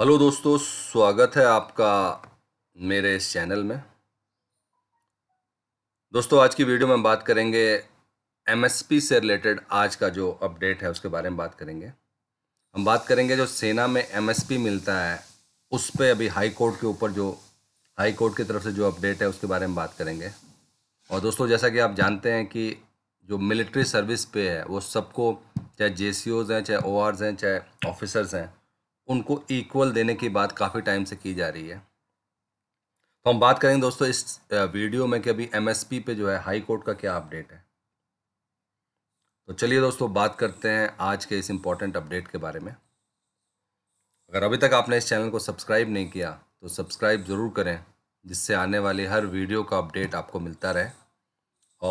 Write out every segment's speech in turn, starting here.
hello दोस्तों स्वागत है आपका मेरे इस चैनल में दोस्तों आज की वीडियो में बात करेंगे एमएसपी से रिलेटेड आज का जो अपडेट है उसके बारे में बात करेंगे हम बात करेंगे जो सेना में एमएसपी मिलता है उस पर अभी हाई कोर्ट के ऊपर जो हाई कोर्ट की तरफ से जो अपडेट है उसके बारे में बात करेंगे और दोस्तों जैसा कि आप जानते हैं कि जो मिलिट्री सर्विस पे है वो सबको चाहे जे हैं चाहे ओ हैं चाहे ऑफिसर्स हैं उनको इक्वल देने की बात काफ़ी टाइम से की जा रही है तो हम बात करेंगे दोस्तों इस वीडियो में कि अभी एमएसपी पे जो है हाई कोर्ट का क्या अपडेट है तो चलिए दोस्तों बात करते हैं आज के इस इम्पॉर्टेंट अपडेट के बारे में अगर अभी तक आपने इस चैनल को सब्सक्राइब नहीं किया तो सब्सक्राइब ज़रूर करें जिससे आने वाली हर वीडियो का अपडेट आपको मिलता रहे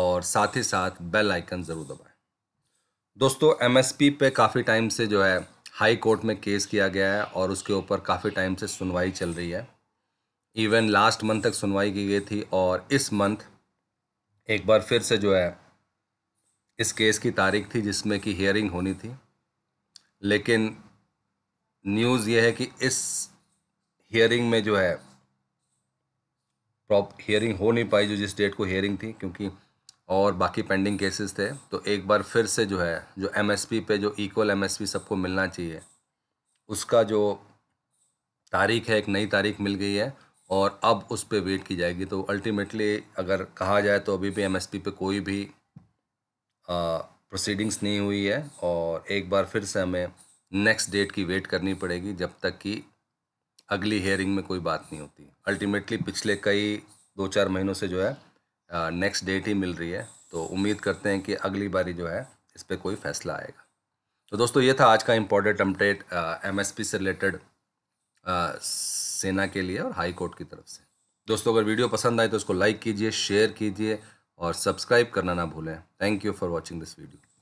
और साथ ही साथ बेल आइकन ज़रूर दबाएं दोस्तों एमएसपी पे काफ़ी टाइम से जो है हाई कोर्ट में केस किया गया है और उसके ऊपर काफ़ी टाइम से सुनवाई चल रही है इवन लास्ट मंथ तक सुनवाई की गई थी और इस मंथ एक बार फिर से जो है इस केस की तारीख थी जिसमें कि हियरिंग होनी थी लेकिन न्यूज़ यह है कि इस हियरिंग में जो है प्रॉप हियरिंग हो नहीं पाई जो जिस डेट को हियरिंग थी क्योंकि और बाकी पेंडिंग केसेस थे तो एक बार फिर से जो है जो एमएसपी पे जो इक्वल एमएसपी सबको मिलना चाहिए उसका जो तारीख है एक नई तारीख मिल गई है और अब उस पर वेट की जाएगी तो अल्टीमेटली अगर कहा जाए तो अभी भी एमएसपी पे कोई भी प्रोसीडिंग्स नहीं हुई है और एक बार फिर से हमें नेक्स्ट डेट की वेट करनी पड़ेगी जब तक कि अगली हेयरिंग में कोई बात नहीं होती अल्टीमेटली पिछले कई दो चार महीनों से जो है नेक्स्ट डेट ही मिल रही है तो उम्मीद करते हैं कि अगली बारी जो है इस पर कोई फैसला आएगा तो दोस्तों ये था आज का इम्पोर्टेंट अपडेट एम से रिलेटेड सेना के लिए और हाई कोर्ट की तरफ से दोस्तों अगर वीडियो पसंद आए तो इसको लाइक कीजिए शेयर कीजिए और सब्सक्राइब करना ना भूलें thank you for watching this video